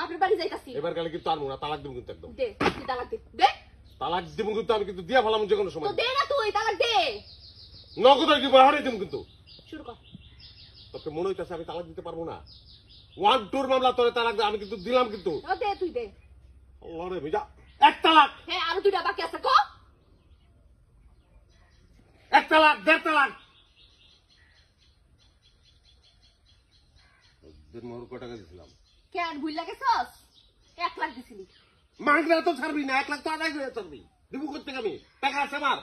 বাপের বাড়ি যাইতাছি এবার কিন্তু আনবো না তালাক কিন্তু একদম দে তালাক দে দে তালাক কিন্তু আমি কিন্তু দিয়া ফেলাম যে কোনো সময় তো দে না তুই তালাক দে নগদ আর কি কিন্তু শুরু কর তোকে মনে হইতাছে আমি তালাক দিতে পারবো না ওয়ান টুর মামলা তোরে তালাক আমি কিন্তু দিলাম কিন্তু দে তুই দে আল্লাহরে ভিজা এক তালাক হ্যাঁ আর দুইটা বাকি আছে কো এক তালাক দেড় তালাক দেড় কেন ভুল গেছস এক লাখ দিছিলি মাগনা তো ছাড়বি না এক লাখ তো আদায় করে ছাড়বি দিব করতে আমি টাকা আছে আমার